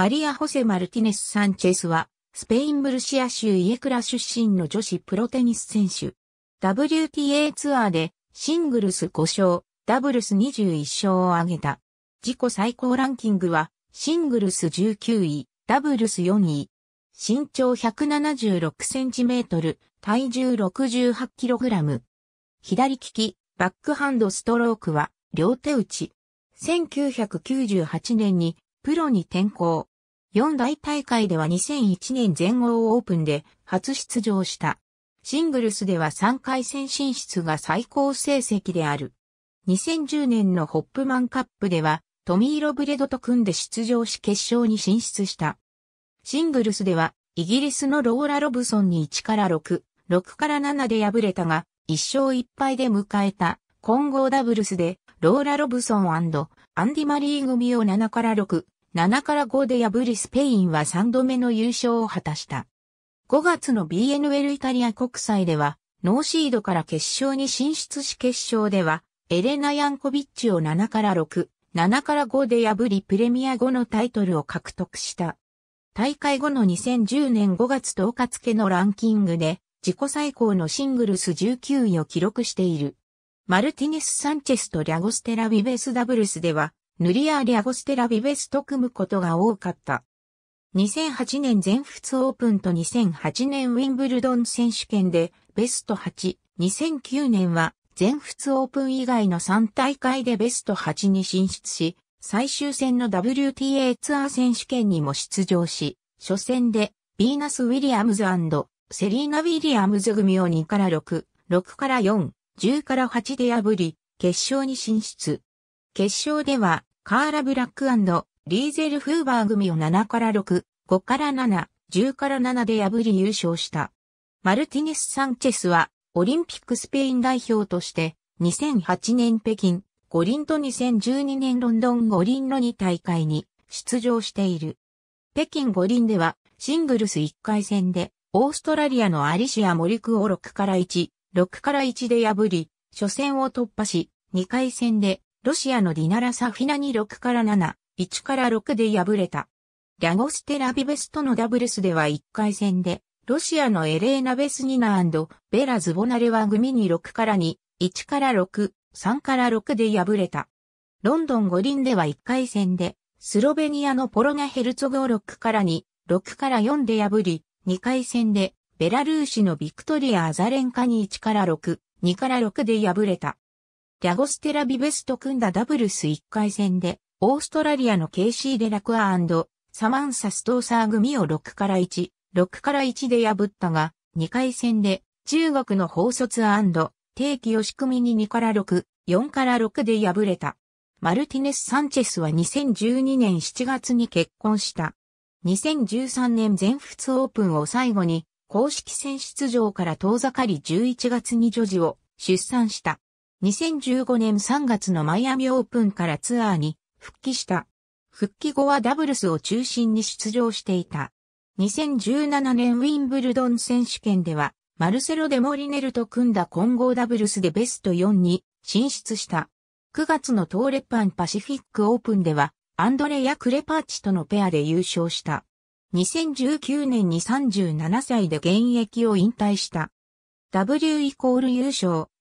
マリア・ホセ・マルティネス・サンチェスは、スペイン・ムルシア州イエクラ出身の女子プロテニス選手。WTA ツアーでシングルス5勝、ダブルス21勝を挙げた。自己最高ランキングは、シングルス19位、ダブルス4位。身長1 7 6センチメートル、体重 68kg。左利き、バックハンドストロークは、両手打ち。1998年に、プロに転向。四大大会では2001年全豪オープンで初出場した。シングルスでは3回戦進出が最高成績である。2010年のホップマンカップではトミー・ロブレドと組んで出場し決勝に進出した。シングルスではイギリスのローラ・ロブソンに1から6、6から7で敗れたが1勝1敗で迎えた混合ダブルスでローラ・ロブソンアンディ・マリー組を7から6、7から5で破りスペインは3度目の優勝を果たした。5月の BNL イタリア国際では、ノーシードから決勝に進出し決勝では、エレナ・ヤンコビッチを7から6、7から5で破りプレミア5のタイトルを獲得した。大会後の2010年5月10日付のランキングで、自己最高のシングルス19位を記録している。マルティネス・サンチェスとリャゴステラ・ビベス・ダブルスでは、ヌリアーリアゴステラビベスと組むことが多かった。2008年全仏オープンと2008年ウィンブルドン選手権でベスト8、2009年は全仏オープン以外の3大会でベスト8に進出し、最終戦の WTA ツアー選手権にも出場し、初戦でビーナス・ウィリアムズセリーナ・ウィリアムズ組を2から6、6から4、10から8で破り、決勝に進出。決勝ではカーラ・ブラックリーゼル・フーバー組を7から6、5から7、10から7で破り優勝した。マルティネス・サンチェスは、オリンピックスペイン代表として、2008年北京、五輪と2012年ロンドン五輪の2大会に出場している。北京五輪では、シングルス1回戦で、オーストラリアのアリシア・モリクを6から1、6から1で破り、初戦を突破し、2回戦でロシアのディナラサフィナに6から7、1から6で敗れた。ラゴステラビベスとのダブルスでは1回戦で、ロシアのエレーナ・ベスニナベラ・ズボナレは組に6から2、1から6、3から6で敗れた。ロンドン五輪では1回戦で、スロベニアのポロナ・ヘルツォゴ6から2、6から4で破り、2回戦で、ベラルーシのビクトリア・アザレンカに1から6、2から6で敗れた。ラゴステラビベスと組んだダブルス1回戦で、オーストラリアのケイシー・デラクアサマンサ・ストーサー組を6から1、6から1で破ったが、2回戦で中国の法卒定期吉組に2から6、4から6で敗れた。マルティネス・サンチェスは2012年7月に結婚した。2013年全仏オープンを最後に公式戦出場から遠ざかり11月に女児を出産した。2015年3月のマイアミオープンからツアーに復帰した。復帰後はダブルスを中心に出場していた。2017年ウィンブルドン選手権では、マルセロ・デモリネルと組んだ混合ダブルスでベスト4に進出した。9月のトーレパンパシフィックオープンでは、アンドレア・クレパーチとのペアで優勝した。2019年に37歳で現役を引退した。W イコール優勝。